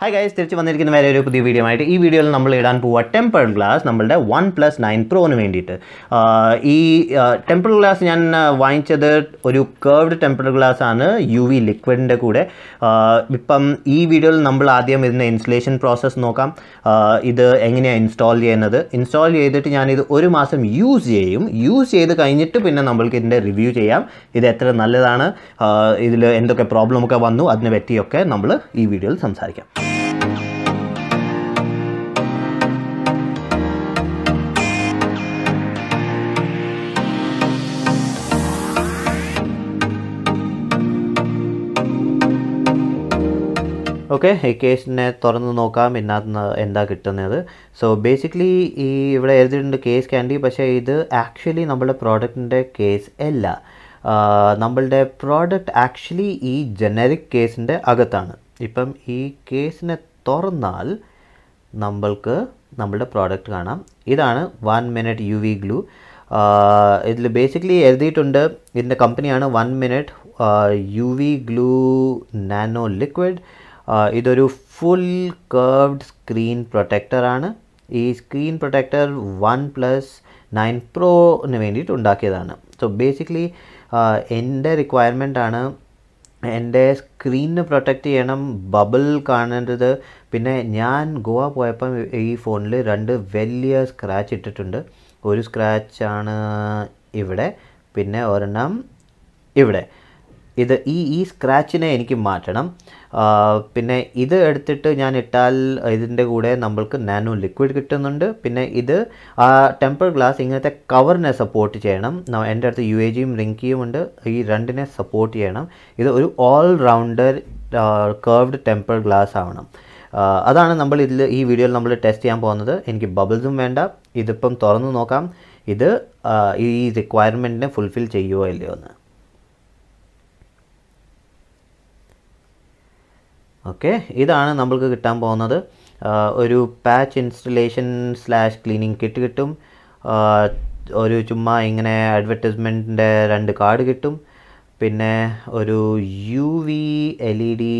hi guys തിരിച്ച് വന്നിരിക്കുന്ന വേറെ ഒരു പുതിയ വീഡിയോ ആയിട്ട് ഈ വീഡിയോയിൽ നമ്മൾ ഇടാൻ പോവുക ടെമ്പേർഡ് ഗ്ലാസ് നമ്മളുടെ വൺ പ്ലസ് നയൻ പ്രോന് വേണ്ടിയിട്ട് ഈ ടെമ്പേർഡ് ഗ്ലാസ് ഞാൻ വാങ്ങിച്ചത് ഒരു കേർവ്ഡ് ടെമ്പേർഡ് ഗ്ലാസ് ആണ് യു വി ലിക്വിഡിൻ്റെ കൂടെ ഇപ്പം ഈ വീഡിയോയിൽ നമ്മൾ ആദ്യം ഇതിൻ്റെ ഇൻസ്റ്റലേഷൻ പ്രോസസ്സ് നോക്കാം ഇത് എങ്ങനെയാണ് ഇൻസ്റ്റാൾ ചെയ്യുന്നത് ഇൻസ്റ്റാൾ ചെയ്തിട്ട് ഞാനിത് ഒരു മാസം യൂസ് ചെയ്യും യൂസ് ചെയ്ത് കഴിഞ്ഞിട്ട് പിന്നെ നമ്മൾക്ക് ഇതിൻ്റെ റിവ്യൂ ചെയ്യാം ഇത് എത്ര നല്ലതാണ് ഇതിൽ എന്തൊക്കെ പ്രോബ്ലമൊക്കെ വന്നു അതിനെ പറ്റിയൊക്കെ നമ്മൾ ഈ വീഡിയോയിൽ സംസാരിക്കാം ഓക്കെ ഈ കേസിനെ തുറന്ന് നോക്കാം ഇതിനകത്ത് എന്താ കിട്ടുന്നത് സോ ബേസിക്കലി ഈ ഇവിടെ എഴുതിയിട്ടുണ്ട് കേസ് ക്യാൻഡി പക്ഷേ ഇത് ആക്ച്വലി നമ്മുടെ പ്രോഡക്റ്റിൻ്റെ കേസ് അല്ല നമ്മളുടെ പ്രോഡക്റ്റ് ആക്ച്വലി ഈ ജനറിക് കേസിൻ്റെ അകത്താണ് ഇപ്പം ഈ കേസിനെ തുറന്നാൽ നമ്മൾക്ക് നമ്മളുടെ പ്രോഡക്റ്റ് കാണാം ഇതാണ് one minute U V glue ഇതിൽ ബേസിക്കലി എഴുതിയിട്ടുണ്ട് ഇതിൻ്റെ കമ്പനിയാണ് one minute U V glue nano liquid ഇതൊരു ഫുൾ കർവ്ഡ് സ്ക്രീൻ പ്രൊട്ടക്ടറാണ് ഈ screen protector OnePlus nine പ്രോന് വേണ്ടിയിട്ട് ഉണ്ടാക്കിയതാണ് സോ ബേസിക്കലി എൻ്റെ റിക്വയർമെൻ്റ് ആണ് എൻ്റെ സ്ക്രീനിന് പ്രൊട്ടക്റ്റ് ചെയ്യണം ബബിൾ കാണേണ്ടത് പിന്നെ ഞാൻ ഗോവ പോയപ്പം ഈ ഫോണിൽ രണ്ട് വലിയ സ്ക്രാച്ച് ഇട്ടിട്ടുണ്ട് ഒരു സ്ക്രാച്ചാണ് ഇവിടെ പിന്നെ ഒരെണ്ണം ഇവിടെ ഇത് ഈ ഈ സ്ക്രാച്ചിനെ എനിക്ക് മാറ്റണം പിന്നെ ഇത് എടുത്തിട്ട് ഞാൻ ഇട്ടാൽ ഇതിൻ്റെ കൂടെ നമ്മൾക്ക് നാനോ ലിക്വിഡ് കിട്ടുന്നുണ്ട് പിന്നെ ഇത് ആ ടെമ്പർ ഗ്ലാസ് ഇങ്ങനത്തെ കവറിനെ സപ്പോർട്ട് ചെയ്യണം എൻ്റെ അടുത്ത് യു എ ജിയും റിങ്കിയും ഉണ്ട് ഈ രണ്ടിനെ സപ്പോർട്ട് ചെയ്യണം ഇത് ഒരു all rounder curved temper glass ആവണം അതാണ് നമ്മൾ ഇതിൽ ഈ വീഡിയോയിൽ നമ്മൾ ടെസ്റ്റ് ചെയ്യാൻ പോകുന്നത് എനിക്ക് ബബിൾസും വേണ്ട ഇതിപ്പം തുറന്നു നോക്കാം ഇത് ഈ റിക്വയർമെൻറ്റിനെ ഫുൾഫിൽ ചെയ്യുമോ ഇല്ലയോ എന്ന് ഓക്കെ ഇതാണ് നമ്മൾക്ക് കിട്ടാൻ പോകുന്നത് ഒരു patch installation slash cleaning kit കിട്ടും ഒരു ചുമ്മാ ഇങ്ങനെ അഡ്വെർടൈസ്മെൻറ്റിൻ്റെ രണ്ട് കാർഡ് കിട്ടും പിന്നെ ഒരു U V L E D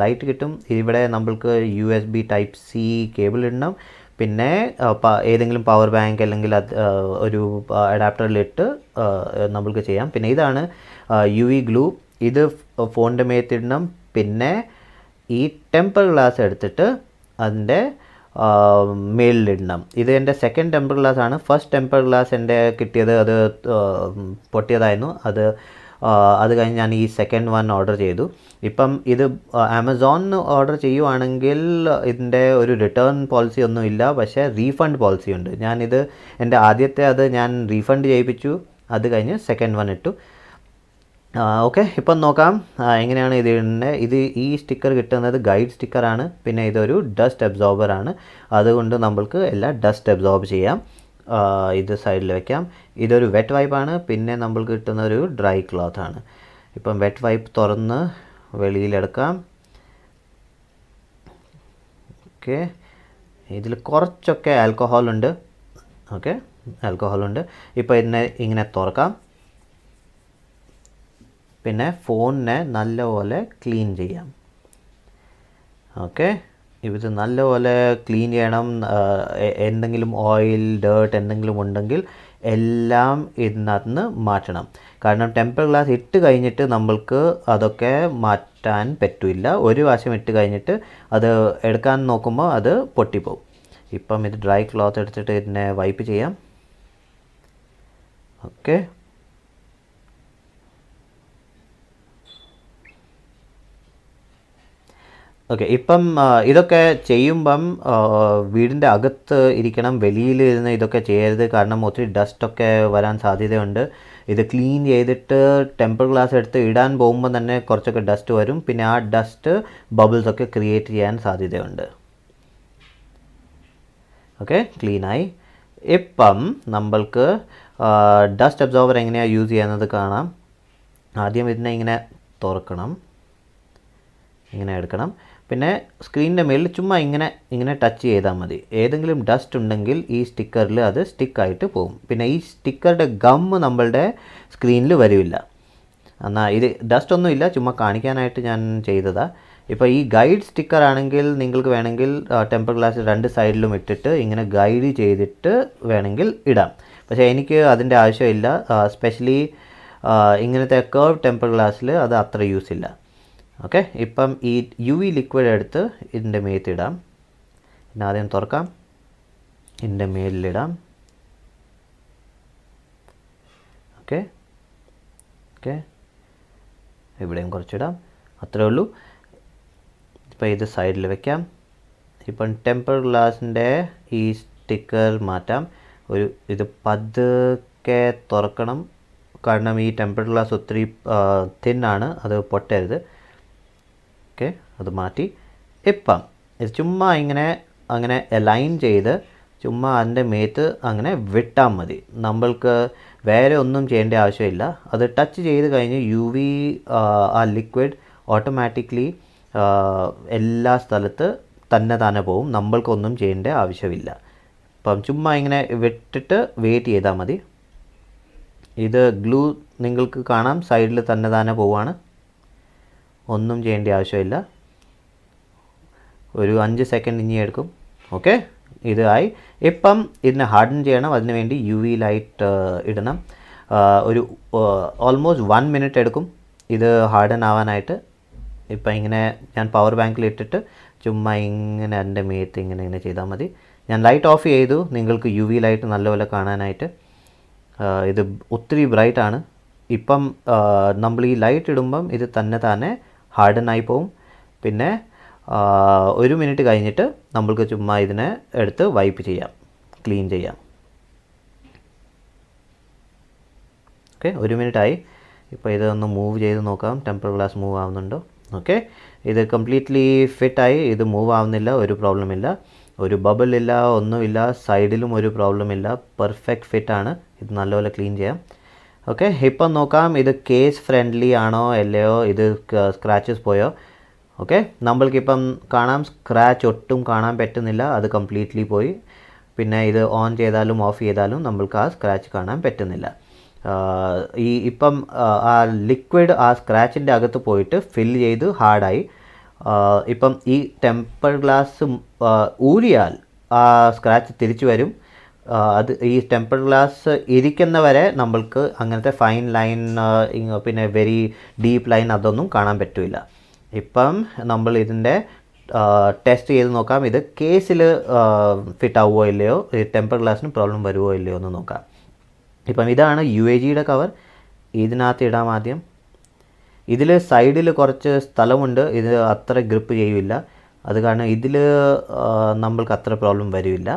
light കിട്ടും ഇവിടെ നമ്മൾക്ക് U S B type C cable ഇടണം പിന്നെ ഏതെങ്കിലും പവർ ബാങ്ക് അല്ലെങ്കിൽ ഒരു അഡാപ്റ്ററിലിട്ട് നമ്മൾക്ക് ചെയ്യാം പിന്നെ ഇതാണ് യു വി ഗ്ലൂ ഇത് ഫോണിൻ്റെ മേത്തിടണം പിന്നെ ഈ ടെമ്പർ ഗ്ലാസ് എടുത്തിട്ട് അതിൻ്റെ മേലിലിടണം ഇത് എൻ്റെ സെക്കൻഡ് ടെമ്പർ ഗ്ലാസ് ആണ് ഫസ്റ്റ് ടെമ്പർ ഗ്ലാസ് എൻ്റെ കിട്ടിയത് അത് പൊട്ടിയതായിരുന്നു അത് അത് കഴിഞ്ഞ് ഞാൻ ഈ സെക്കൻഡ് വൺ ഓർഡർ ചെയ്തു ഇപ്പം ഇത് ആമസോണിന് ഓർഡർ ചെയ്യുവാണെങ്കിൽ ഇതിൻ്റെ ഒരു റിട്ടേൺ പോളിസി ഒന്നും ഇല്ല പക്ഷേ റീഫണ്ട് പോളിസി ഉണ്ട് ഞാനിത് എൻ്റെ ആദ്യത്തെ അത് ഞാൻ റീഫണ്ട് ചെയ്യിപ്പിച്ചു അത് കഴിഞ്ഞ് സെക്കൻഡ് വൺ ഇട്ടു ഓക്കെ ഇപ്പം നോക്കാം എങ്ങനെയാണ് ഇതിൻ്റെ ഇത് ഈ സ്റ്റിക്കർ കിട്ടുന്നത് ഗൈഡ് സ്റ്റിക്കറാണ് പിന്നെ ഇതൊരു ഡസ്റ്റ് അബ്സോർബറാണ് അതുകൊണ്ട് നമ്മൾക്ക് എല്ലാ ഡസ്റ്റ് അബ്സോർബ് ചെയ്യാം ഇത് സൈഡിൽ വെക്കാം ഇതൊരു വെറ്റ് വൈപ്പാണ് പിന്നെ നമ്മൾക്ക് കിട്ടുന്ന ഒരു ഡ്രൈ ക്ലോത്ത് ആണ് ഇപ്പം വെറ്റ് വൈപ്പ് തുറന്ന് വെളിയിലെടുക്കാം ഓക്കെ ഇതിൽ കുറച്ചൊക്കെ ആൽക്കഹോൾ ഉണ്ട് ഓക്കെ ആൽക്കഹോൾ ഉണ്ട് ഇപ്പോൾ ഇതിനെ ഇങ്ങനെ തുറക്കാം പിന്നെ ഫോണിനെ നല്ലപോലെ ക്ലീൻ ചെയ്യാം ഓക്കെ ഇത് നല്ലപോലെ ക്ലീൻ ചെയ്യണം എന്തെങ്കിലും ഓയിൽ ഡേർട്ട് എന്തെങ്കിലും ഉണ്ടെങ്കിൽ എല്ലാം ഇതിനകത്ത് നിന്ന് മാറ്റണം കാരണം ടെമ്പർ ഗ്ലാസ് ഇട്ട് കഴിഞ്ഞിട്ട് നമ്മൾക്ക് അതൊക്കെ മാറ്റാൻ പറ്റില്ല ഒരു വാശം ഇട്ട് കഴിഞ്ഞിട്ട് അത് എടുക്കാൻ നോക്കുമ്പോൾ അത് പൊട്ടിപ്പോവും ഇപ്പം ഇത് ഡ്രൈ ക്ലോത്ത് എടുത്തിട്ട് ഇതിനെ വൈപ്പ് ചെയ്യാം ഓക്കെ ഓക്കെ ഇപ്പം ഇതൊക്കെ ചെയ്യുമ്പം വീടിൻ്റെ അകത്ത് ഇരിക്കണം വെളിയിൽ ഇരുന്ന് ഇതൊക്കെ ചെയ്യരുത് കാരണം ഒത്തിരി ഡസ്റ്റൊക്കെ വരാൻ സാധ്യതയുണ്ട് ഇത് ക്ലീൻ ചെയ്തിട്ട് ടെമ്പിൾ ഗ്ലാസ് എടുത്ത് ഇടാൻ പോകുമ്പോൾ തന്നെ കുറച്ചൊക്കെ ഡസ്റ്റ് വരും പിന്നെ ആ ഡസ്റ്റ് ബബിൾസ് ഒക്കെ ക്രിയേറ്റ് ചെയ്യാൻ സാധ്യതയുണ്ട് ഓക്കെ ക്ലീനായി ഇപ്പം നമ്മൾക്ക് ഡസ്റ്റ് അബ്സോർവർ എങ്ങനെയാണ് യൂസ് ചെയ്യുന്നത് കാണാം ആദ്യം ഇതിനെ ഇങ്ങനെ തുറക്കണം ഇങ്ങനെ എടുക്കണം പിന്നെ സ്ക്രീനിൻ്റെ മേളിൽ ചുമ്മാ ഇങ്ങനെ ഇങ്ങനെ ടച്ച് ചെയ്താൽ മതി ഏതെങ്കിലും ഡസ്റ്റ് ഉണ്ടെങ്കിൽ ഈ സ്റ്റിക്കറിൽ അത് സ്റ്റിക്കായിട്ട് പോകും പിന്നെ ഈ സ്റ്റിക്കറുടെ ഗം നമ്മളുടെ സ്ക്രീനിൽ വരില്ല എന്നാൽ ഇത് ഡസ്റ്റ് ഒന്നുമില്ല ചുമ്മാ കാണിക്കാനായിട്ട് ഞാൻ ചെയ്തതാണ് ഇപ്പോൾ ഈ ഗൈഡ് സ്റ്റിക്കർ ആണെങ്കിൽ നിങ്ങൾക്ക് വേണമെങ്കിൽ ടെമ്പർ ഗ്ലാസ് രണ്ട് സൈഡിലും ഇട്ടിട്ട് ഇങ്ങനെ ഗൈഡ് ചെയ്തിട്ട് വേണമെങ്കിൽ ഇടാം പക്ഷേ എനിക്ക് അതിൻ്റെ ആവശ്യമില്ല സ്പെഷ്യലി ഇങ്ങനത്തെ കർവ് ടെമ്പർ ഗ്ലാസ്സിൽ അത് അത്ര യൂസ് ഇല്ല ഓക്കെ ഇപ്പം ഈ യു വി ലിക്വിഡ് എടുത്ത് ഇതിൻ്റെ മേത്തിടാം പിന്നെ ആദ്യം തുറക്കാം ഇതിൻ്റെ മേലിലിടാം ഓക്കെ ഓക്കെ ഇവിടെയും കുറച്ചിടാം അത്രേ ഉള്ളൂ ഇപ്പം ഇത് സൈഡിൽ വെക്കാം ഇപ്പം ടെമ്പർ ഗ്ലാസിൻ്റെ ഈ സ്റ്റിക്കർ മാറ്റാം ഒരു ഇത് പതുക്കെ തുറക്കണം കാരണം ഈ ടെമ്പർ ഗ്ലാസ് ഒത്തിരി തിന്നാണ് അത് പൊട്ടരുത് ഓക്കെ അത് മാറ്റി ഇപ്പം ചുമ്മാ ഇങ്ങനെ അങ്ങനെ അലൈൻ ചെയ്ത് ചുമ്മാ അതിൻ്റെ മേത്ത് അങ്ങനെ വിട്ടാൽ മതി നമ്മൾക്ക് വേറെ ഒന്നും ചെയ്യേണ്ട ആവശ്യമില്ല അത് ടച്ച് ചെയ്ത് കഴിഞ്ഞ് യു വി ആ ലിക്വിഡ് ഓട്ടോമാറ്റിക്കലി എല്ലാ സ്ഥലത്ത് തന്നെ തന്നെ പോവും നമ്മൾക്കൊന്നും ചെയ്യേണ്ട ആവശ്യമില്ല അപ്പം ചുമ്മാ ഇങ്ങനെ വിട്ടിട്ട് വെയിറ്റ് ചെയ്താൽ മതി ഇത് ഗ്ലൂ നിങ്ങൾക്ക് കാണാം സൈഡിൽ തന്നെ തന്നെ പോവാണ് ഒന്നും ചെയ്യേണ്ട ആവശ്യമില്ല ഒരു അഞ്ച് സെക്കൻഡ് ഇനി എടുക്കും ഓക്കെ ഇതായി ഇപ്പം ഇതിനെ ഹാർഡൻ ചെയ്യണം വേണ്ടി യു വി ലൈറ്റ് ഇടണം uh, ഒരു ഓൾമോസ്റ്റ് വൺ മിനിറ്റ് എടുക്കും ഇത് ഹാർഡൻ ആവാനായിട്ട് ഇപ്പം ഇങ്ങനെ ഞാൻ പവർ ബാങ്കിൽ ഇട്ടിട്ട് ചുമ്മാ ഇങ്ങനെ എൻ്റെ മേത്ത് ഇങ്ങനെ ഇങ്ങനെ ചെയ്താൽ മതി ഞാൻ ലൈറ്റ് ഓഫ് ചെയ്തു നിങ്ങൾക്ക് യു വി ലൈറ്റ് നല്ലപോലെ കാണാനായിട്ട് uh, ഇത് ഒത്തിരി ബ്രൈറ്റ് ആണ് ഇപ്പം uh, നമ്മൾ ഈ ലൈറ്റ് ഇടുമ്പം ഇത് തന്നെ തന്നെ ഹാർഡൻ ആയിപ്പോവും പിന്നെ ഒരു മിനിറ്റ് കഴിഞ്ഞിട്ട് നമ്മൾക്ക് ചുമ്മാ ഇതിനെ എടുത്ത് വൈപ്പ് ചെയ്യാം ക്ലീൻ ചെയ്യാം ഓക്കെ ഒരു മിനിറ്റായി ഇപ്പോൾ ഇതൊന്ന് മൂവ് ചെയ്ത് നോക്കാം ടെമ്പർ ഗ്ലാസ് മൂവ് ആവുന്നുണ്ടോ ഓക്കെ ഇത് കംപ്ലീറ്റ്ലി ഫിറ്റായി ഇത് മൂവ് ആവുന്നില്ല ഒരു പ്രോബ്ലം ഇല്ല ഒരു ബബിൾ ഇല്ല ഒന്നുമില്ല സൈഡിലും ഒരു പ്രോബ്ലം ഇല്ല പെർഫെക്റ്റ് ഫിറ്റാണ് ഇത് നല്ലപോലെ ക്ലീൻ ചെയ്യാം ഓക്കെ ഇപ്പം നോക്കാം ഇത് കേസ് ഫ്രണ്ട്ലി ആണോ അല്ലയോ ഇത് സ്ക്രാച്ചസ് പോയോ ഓക്കെ നമ്മൾക്കിപ്പം കാണാം സ്ക്രാച്ച് ഒട്ടും കാണാൻ പറ്റുന്നില്ല അത് കംപ്ലീറ്റ്ലി പോയി പിന്നെ ഇത് ഓൺ ചെയ്താലും ഓഫ് ചെയ്താലും നമ്മൾക്ക് ആ സ്ക്രാച്ച് കാണാൻ പറ്റുന്നില്ല ഈ ഇപ്പം ആ ലിക്വിഡ് ആ സ്ക്രാച്ചിൻ്റെ അകത്ത് പോയിട്ട് ഫിൽ ചെയ്ത് ഹാർഡായി ഇപ്പം ഈ ടെമ്പർ ഗ്ലാസ് ഊരിയാൽ ആ സ്ക്രാച്ച് തിരിച്ചു വരും അത് ഈ ടെമ്പർ ഗ്ലാസ് ഇരിക്കുന്നവരെ നമ്മൾക്ക് അങ്ങനത്തെ ഫൈൻ ലൈൻ പിന്നെ വെരി ഡീപ്പ് ലൈൻ അതൊന്നും കാണാൻ പറ്റില്ല ഇപ്പം നമ്മൾ ഇതിൻ്റെ ടെസ്റ്റ് ചെയ്ത് നോക്കാം ഇത് കേസിൽ ഫിറ്റ് ആവുമോ ഇല്ലയോ ഈ ടെമ്പർ ഗ്ലാസ്സിന് പ്രോബ്ലം വരുമോ ഇല്ലയോ എന്ന് നോക്കാം ഇപ്പം ഇതാണ് യു എ ജിയുടെ കവർ ഇതിനകത്ത് ഇടാം ആദ്യം ഇതിൽ സൈഡിൽ കുറച്ച് സ്ഥലമുണ്ട് ഇത് അത്ര ഗ്രിപ്പ് ചെയ്യില്ല അത് കാരണം ഇതിൽ നമ്മൾക്ക് അത്ര പ്രോബ്ലം വരില്ല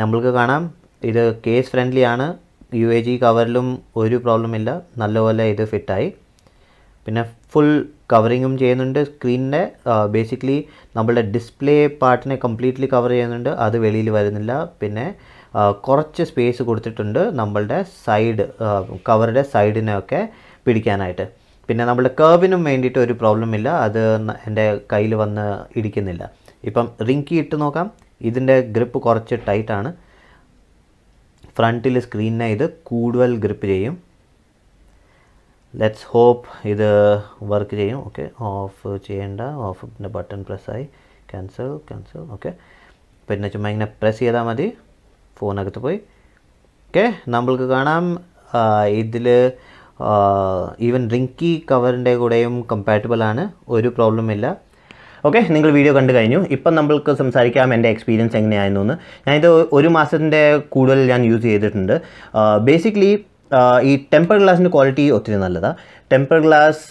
നമ്മൾക്ക് കാണാം ഇത് കേസ് ഫ്രണ്ട്ലി ആണ് യു എ ജി കവറിലും ഒരു പ്രോബ്ലം ഇല്ല നല്ലപോലെ ഇത് ഫിറ്റായി പിന്നെ ഫുൾ കവറിങ്ങും ചെയ്യുന്നുണ്ട് സ്ക്രീനിൻ്റെ ബേസിക്കലി നമ്മളുടെ ഡിസ്പ്ലേ പാർട്ടിനെ കംപ്ലീറ്റ്ലി കവർ ചെയ്യുന്നുണ്ട് അത് വെളിയിൽ വരുന്നില്ല പിന്നെ കുറച്ച് സ്പേസ് കൊടുത്തിട്ടുണ്ട് നമ്മളുടെ സൈഡ് കവറുടെ സൈഡിനെയൊക്കെ പിടിക്കാനായിട്ട് പിന്നെ നമ്മുടെ കർവിനും വേണ്ടിയിട്ട് ഒരു പ്രോബ്ലം ഇല്ല അത് എൻ്റെ കയ്യിൽ വന്ന് ഇടിക്കുന്നില്ല ഇപ്പം റിങ്കി ഇട്ട് നോക്കാം ഇതിൻ്റെ ഗ്രിപ്പ് കുറച്ച് ടൈറ്റാണ് ഫ്രണ്ടിൽ സ്ക്രീനിനെ ഇത് കൂടുതൽ ഗ്രിപ്പ് ചെയ്യും ലെറ്റ്സ് ഹോപ്പ് ഇത് വർക്ക് ചെയ്യും ഓക്കെ ഓഫ് ചെയ്യേണ്ട ഓഫിൻ്റെ ബട്ടൺ പ്രസ്സായി ക്യാൻസൽ ക്യാൻസൽ ഓക്കെ പിന്നെ ചുമ്മാ ഇങ്ങനെ പ്രസ് ചെയ്താൽ മതി ഫോണകത്ത് പോയി ഓക്കെ നമ്മൾക്ക് കാണാം ഇതിൽ ഈവൻ റിങ്കി കവറിൻ്റെ കൂടെയും കമ്പാറ്റബിൾ ആണ് ഒരു പ്രോബ്ലം ഇല്ല ഓക്കെ നിങ്ങൾ വീഡിയോ കണ്ടു കഴിഞ്ഞു ഇപ്പം നമ്മൾക്ക് സംസാരിക്കാം എൻ്റെ എക്സ്പീരിയൻസ് എങ്ങനെയായിരുന്നു എന്ന് ഞാനിത് ഒരു മാസത്തിൻ്റെ കൂടുതൽ ഞാൻ യൂസ് ചെയ്തിട്ടുണ്ട് ബേസിക്കലി uh, uh, ഈ ടെമ്പർ ഗ്ലാസിൻ്റെ ക്വാളിറ്റി ഒത്തിരി നല്ലതാണ് ടെമ്പർ ഗ്ലാസ്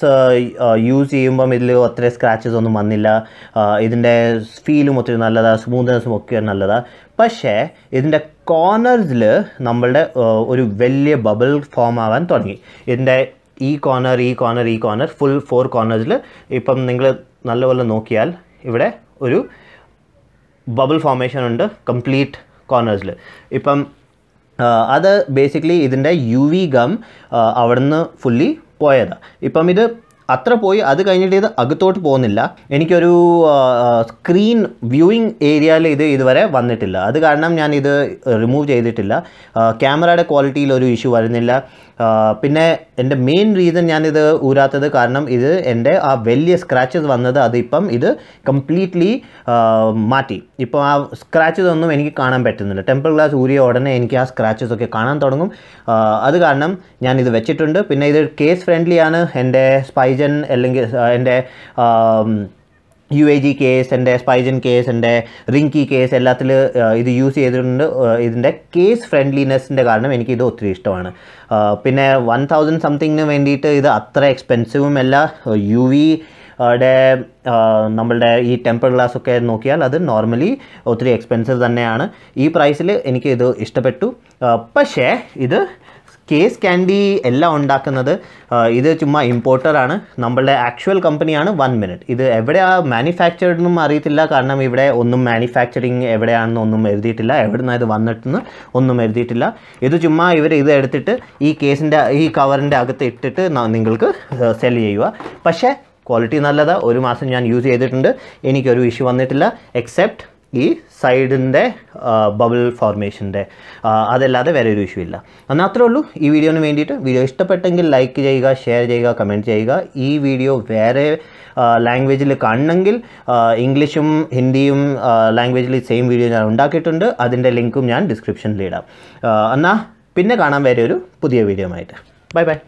യൂസ് ചെയ്യുമ്പം ഇതിൽ ഒത്തിരി സ്ക്രാച്ചസ് ഒന്നും വന്നില്ല uh, ഇതിൻ്റെ ഫീലും ഒത്തിരി നല്ലതാണ് സ്മൂത്ത്നെസ്സും ഒക്കെ നല്ലതാണ് പക്ഷേ ഇതിൻ്റെ കോർണേഴ്സിൽ നമ്മളുടെ ഒരു വലിയ ബബിൾ ഫോം ആവാൻ തുടങ്ങി ഇതിൻ്റെ ഈ കോർണർ ഈ കോർണർ ഈ കോർണർ ഫുൾ ഫോർ കോർണേഴ്സിൽ ഇപ്പം നിങ്ങൾ നല്ലപോലെ നോക്കിയാൽ ഇവിടെ ഒരു ബബിൾ ഫോർമേഷൻ ഉണ്ട് കംപ്ലീറ്റ് കോർണേഴ്സിൽ ഇപ്പം അത് ബേസിക്കലി ഇതിൻ്റെ യു വി ഗം അവിടുന്ന് ഫുള്ളി പോയതാണ് ഇപ്പം ഇത് അത്ര പോയി അത് കഴിഞ്ഞിട്ട് ഇത് അകത്തോട്ട് പോകുന്നില്ല എനിക്കൊരു സ്ക്രീൻ വ്യൂയിങ് ഏരിയയിൽ ഇത് ഇതുവരെ വന്നിട്ടില്ല അത് കാരണം ഞാൻ ഇത് റിമൂവ് ചെയ്തിട്ടില്ല ക്യാമറയുടെ ക്വാളിറ്റിയിൽ ഒരു ഇഷ്യൂ വരുന്നില്ല പിന്നെ എൻ്റെ മെയിൻ റീസൺ ഞാനിത് ഊരാത്തത് കാരണം ഇത് എൻ്റെ ആ വലിയ സ്ക്രാച്ചസ് വന്നത് അതിപ്പം ഇത് കംപ്ലീറ്റ്ലി മാറ്റി ഇപ്പം ആ സ്ക്രാച്ചസ് ഒന്നും എനിക്ക് കാണാൻ പറ്റുന്നില്ല ടെമ്പിൾ ഗ്ലാസ് ഊരിയ ഉടനെ എനിക്ക് ആ സ്ക്രാച്ചസ് ഒക്കെ കാണാൻ തുടങ്ങും അത് കാരണം ഞാനിത് വെച്ചിട്ടുണ്ട് പിന്നെ ഇത് കേസ് ഫ്രണ്ട്ലിയാണ് എൻ്റെ സ്പൈജ സ്പൈജൻ അല്ലെങ്കിൽ എൻ്റെ യു എ ജി കേസ് എൻ്റെ സ്പൈജൻ കേസ് എൻ്റെ റിങ്കി കേസ് എല്ലാത്തിൽ ഇത് യൂസ് ചെയ്തിട്ടുണ്ട് ഇതിൻ്റെ കേസ് ഫ്രണ്ട്ലിനെസ്സിൻ്റെ കാരണം എനിക്ക് ഇത് ഒത്തിരി ഇഷ്ടമാണ് പിന്നെ വൺ തൗസൻഡ് സംതിങ്ങിന് വേണ്ടിയിട്ട് ഇത് അത്ര എക്സ്പെൻസീവും അല്ല യു വി ടെ നമ്മളുടെ ഈ ടെമ്പർ ഗ്ലാസ് ഒക്കെ നോക്കിയാൽ അത് നോർമലി ഒത്തിരി എക്സ്പെൻസീവ് തന്നെയാണ് ഈ പ്രൈസിൽ എനിക്ക് ഇത് ഇഷ്ടപ്പെട്ടു പക്ഷേ ഇത് കേസ് ക്യാൻഡി എല്ലാം ഉണ്ടാക്കുന്നത് ഇത് ചുമ്മാ ഇമ്പോർട്ടറാണ് നമ്മളുടെ ആക്ച്വൽ കമ്പനിയാണ് വൺ മിനിറ്റ് ഇത് എവിടെയാ മാനുഫാക്ചർഡെന്നും അറിയത്തില്ല കാരണം ഇവിടെ ഒന്നും മാനുഫാക്ചറിങ് എവിടെയാണെന്ന് ഒന്നും എഴുതിയിട്ടില്ല എവിടെ നിന്നാണ് ഇത് വന്നിട്ടെന്ന് ഒന്നും എഴുതിയിട്ടില്ല ഇത് ചുമ്മാ ഇവർ ഇത് എടുത്തിട്ട് ഈ കേസിൻ്റെ ഈ കവറിൻ്റെ അകത്ത് ഇട്ടിട്ട് നിങ്ങൾക്ക് സെൽ ചെയ്യുക പക്ഷേ ക്വാളിറ്റി നല്ലതാണ് ഒരു മാസം ഞാൻ യൂസ് ചെയ്തിട്ടുണ്ട് എനിക്കൊരു ഇഷ്യൂ വന്നിട്ടില്ല എക്സെപ്റ്റ് ഈ സൈഡിൻ്റെ ബബിൾ ഫോർമേഷൻ്റെ അതല്ലാതെ വേറെ ഒരു ഇഷ്യൂ ഇല്ല എന്നാൽ അത്രേ ഉള്ളൂ ഈ വീഡിയോന് വേണ്ടിയിട്ട് വീഡിയോ ഇഷ്ടപ്പെട്ടെങ്കിൽ ലൈക്ക് ചെയ്യുക ഷെയർ ചെയ്യുക കമൻറ്റ് ചെയ്യുക ഈ വീഡിയോ വേറെ ലാംഗ്വേജിൽ കാണണമെങ്കിൽ ഇംഗ്ലീഷും ഹിന്ദിയും ലാംഗ്വേജിൽ സെയിം വീഡിയോ ഞാൻ ഉണ്ടാക്കിയിട്ടുണ്ട് അതിൻ്റെ ലിങ്കും ഞാൻ ഡിസ്ക്രിപ്ഷനിൽ ഇടാം എന്നാൽ പിന്നെ കാണാൻ വരെ ഒരു പുതിയ വീഡിയോ ആയിട്ട് ബൈ ബൈ